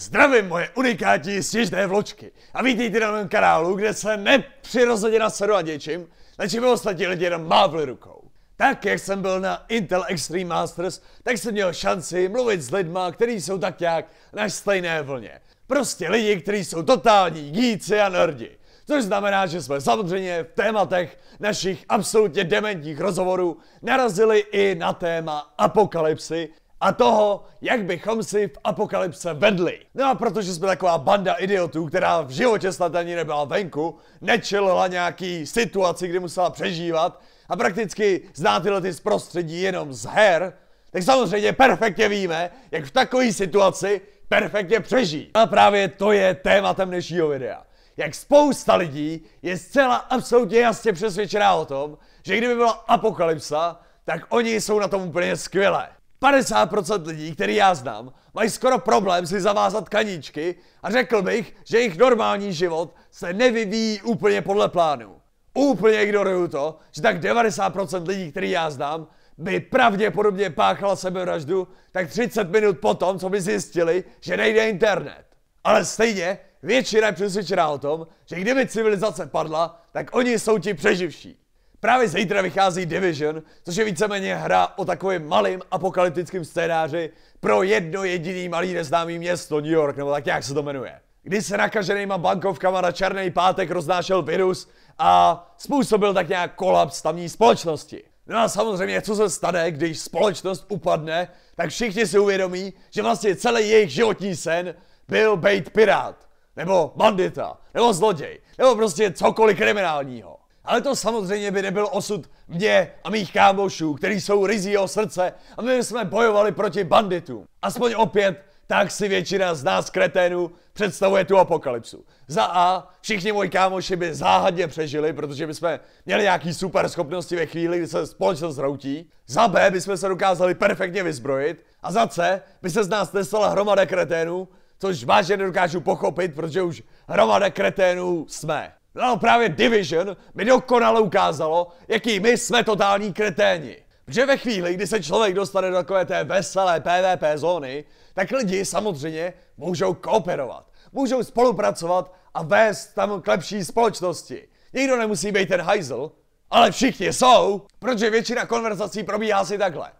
Zdravím moje unikátní sněžné vločky a vítejte na mém kanálu, kde se nepřirozeně nasadu a děčím, na čím ostatní lidi jenom mávli rukou. Tak, jak jsem byl na Intel Extreme Masters, tak jsem měl šanci mluvit s lidma, kteří jsou tak nějak na stejné vlně. Prostě lidi, kteří jsou totální gíci a nerdi. Což znamená, že jsme samozřejmě v tématech našich absolutně dementních rozhovorů narazili i na téma apokalypsy, a toho, jak bychom si v apokalypse vedli. No a protože jsme taková banda idiotů, která v životě snad ani nebyla venku, nečelila nějaký situaci, kdy musela přežívat a prakticky zná tyhle ty z prostředí jenom z her, tak samozřejmě perfektně víme, jak v takové situaci perfektně přežít. A právě to je tématem dnešního videa. Jak spousta lidí je zcela absolutně jasně přesvědčená o tom, že kdyby byla apokalypsa, tak oni jsou na tom úplně skvělé. 50% lidí, který já znám, mají skoro problém si zavázat kaníčky a řekl bych, že jejich normální život se nevyvíjí úplně podle plánu. Úplně ignoruju to, že tak 90% lidí, který já znám, by pravděpodobně páchala sebevraždu tak 30 minut potom, co by zjistili, že nejde internet. Ale stejně většina je přesvědčená o tom, že kdyby civilizace padla, tak oni jsou ti přeživší. Právě zítra vychází Division, což je víceméně hra o takovém malém apokalyptickém scénáři pro jedno jediný malý neznámý město New York, nebo tak jak se to jmenuje. Kdy se nakaženýma bankovkama na černý pátek roznášel virus a způsobil tak nějak kolaps tamní společnosti. No a samozřejmě, co se stane, když společnost upadne, tak všichni si uvědomí, že vlastně celý jejich životní sen byl být pirát, nebo bandita, nebo zloděj, nebo prostě cokoliv kriminálního. Ale to samozřejmě by nebyl osud mě a mých kámošů, který jsou o srdce a my jsme bojovali proti banditům. Aspoň opět tak si většina z nás kreténů představuje tu apokalypsu. Za A, všichni moji kámoši by záhadně přežili, protože by jsme měli nějaký super schopnosti ve chvíli, kdy se společnost zroutí. Za B, by jsme se dokázali perfektně vyzbrojit. A za C, by se z nás nestala hromada kreténů, což vážně nedokážu pochopit, protože už hromada kreténů jsme. No právě Division mi dokonale ukázalo, jaký my jsme totální kreténi. Protože ve chvíli, kdy se člověk dostane do takové té veselé PvP zóny, tak lidi samozřejmě můžou kooperovat, můžou spolupracovat a vést tam k lepší společnosti. Nikdo nemusí být ten hajzl, ale všichni jsou, protože většina konverzací probíhá si takhle.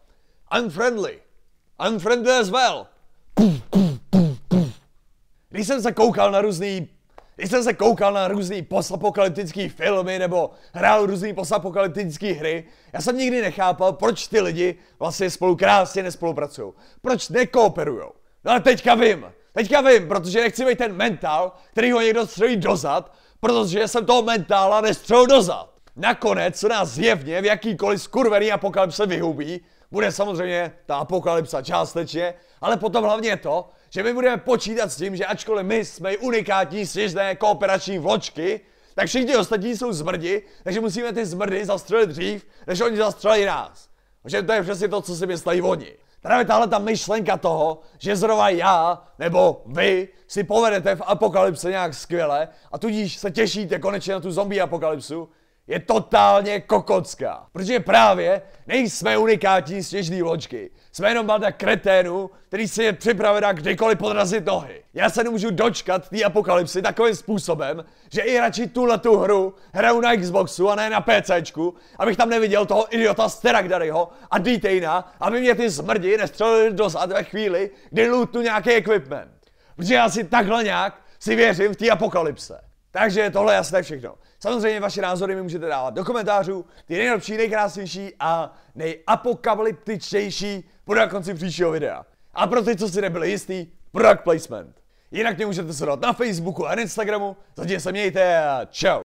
Unfriendly. Unfriendly as well. Když jsem se koukal na různý když jsem se koukal na různý posapokalyptický filmy nebo hrál různý posapokalyptické hry, já jsem nikdy nechápal, proč ty lidi vlastně spolu krásně nespolupracují. Proč nekooperujou. No ale teďka vím. Teďka vím, protože nechci být ten mentál, který ho někdo střelí dozad, protože jsem toho mentála nestřelil dozad. Nakonec, co nás zjevně v jakýkoliv skurvený apokalypse vyhubí, bude samozřejmě ta apokalypsa částečně, ale potom hlavně to, že my budeme počítat s tím, že ačkoliv my jsme unikátní svěžné kooperační vločky, tak všichni ostatní jsou zmrdi, takže musíme ty zmrdy zastřelit dřív, než oni zastřelí nás. Protože to je přesně to, co si myslí oni. Právě tahle ta myšlenka toho, že zrovna já nebo vy si povedete v apokalypse nějak skvěle a tudíž se těšíte konečně na tu zombie apokalypsu, je totálně kokotská. Protože právě nejsme unikátní sněžní vločky. Jsme jenom banda kreténu, který si je připravená kdykoliv podrazit nohy. Já se nemůžu dočkat té apokalypsy takovým způsobem, že i radši tuhle tu hru hraju na Xboxu a ne na PC, abych tam neviděl toho idiota Sterakdaryho a Detaina, aby mě ty zmrdi nestřelili do zad ve chvíli, kdy lootnu nějaký equipment. Protože já si takhle nějak si věřím v té apokalypse. Takže tohle je jasné všechno. Samozřejmě vaše názory mi můžete dávat do komentářů, ty nejlepší, nejkrásnější a nejapokalyptičtější budou na konci příštího videa. A pro ty, co si nebyli jistý, product placement. Jinak mě můžete sledovat na Facebooku a na Instagramu, zatím se mějte a čau.